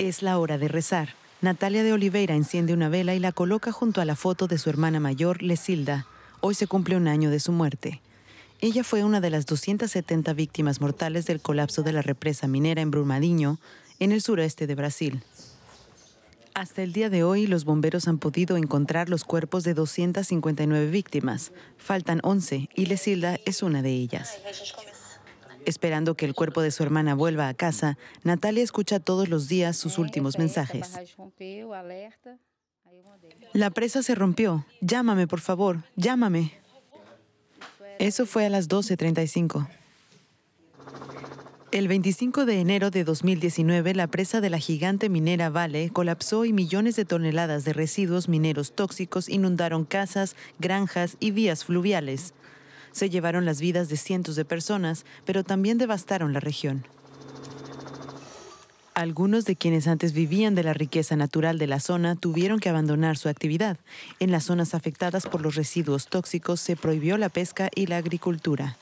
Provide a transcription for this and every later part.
Es la hora de rezar. Natalia de Oliveira enciende una vela y la coloca junto a la foto de su hermana mayor, Lesilda. Hoy se cumple un año de su muerte. Ella fue una de las 270 víctimas mortales del colapso de la represa minera en Brumadinho, en el sureste de Brasil. Hasta el día de hoy, los bomberos han podido encontrar los cuerpos de 259 víctimas. Faltan 11 y Lesilda es una de ellas. Esperando que el cuerpo de su hermana vuelva a casa, Natalia escucha todos los días sus últimos mensajes. La presa se rompió. Llámame, por favor. Llámame. Eso fue a las 12.35. El 25 de enero de 2019, la presa de la gigante minera Vale colapsó y millones de toneladas de residuos mineros tóxicos inundaron casas, granjas y vías fluviales. Se llevaron las vidas de cientos de personas, pero también devastaron la región. Algunos de quienes antes vivían de la riqueza natural de la zona tuvieron que abandonar su actividad. En las zonas afectadas por los residuos tóxicos se prohibió la pesca y la agricultura.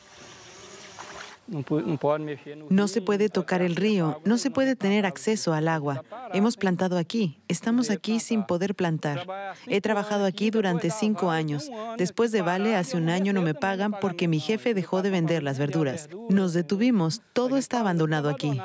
No se puede tocar el río, no se puede tener acceso al agua. Hemos plantado aquí, estamos aquí sin poder plantar. He trabajado aquí durante cinco años. Después de Vale, hace un año no me pagan porque mi jefe dejó de vender las verduras. Nos detuvimos, todo está abandonado aquí.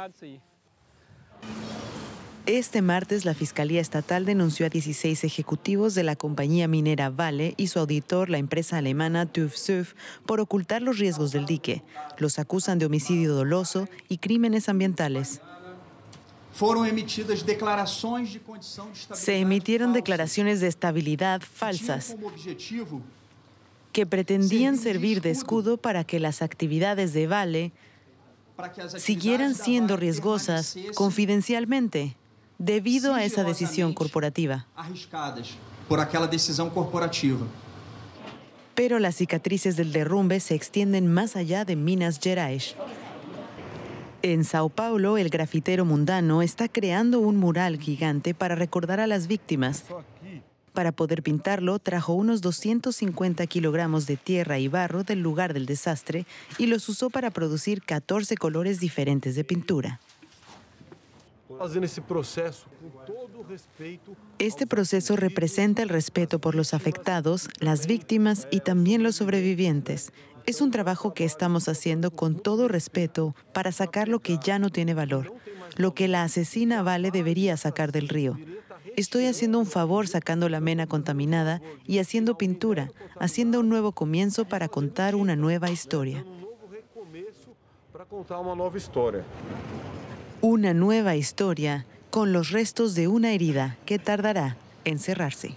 Este martes, la Fiscalía Estatal denunció a 16 ejecutivos de la compañía minera Vale y su auditor, la empresa alemana TÜV por ocultar los riesgos del dique. Los acusan de homicidio doloso y crímenes ambientales. Se emitieron declaraciones de estabilidad falsas que pretendían servir de escudo para que las actividades de Vale siguieran siendo riesgosas confidencialmente debido a esa decisión corporativa. Por aquella decisión corporativa. Pero las cicatrices del derrumbe se extienden más allá de Minas Gerais. En Sao Paulo, el grafitero mundano está creando un mural gigante para recordar a las víctimas. Para poder pintarlo, trajo unos 250 kilogramos de tierra y barro del lugar del desastre y los usó para producir 14 colores diferentes de pintura. Este proceso representa el respeto por los afectados, las víctimas y también los sobrevivientes. Es un trabajo que estamos haciendo con todo respeto para sacar lo que ya no tiene valor, lo que la asesina Vale debería sacar del río. Estoy haciendo un favor sacando la mena contaminada y haciendo pintura, haciendo un nuevo comienzo para contar una nueva historia. Una nueva historia con los restos de una herida que tardará en cerrarse.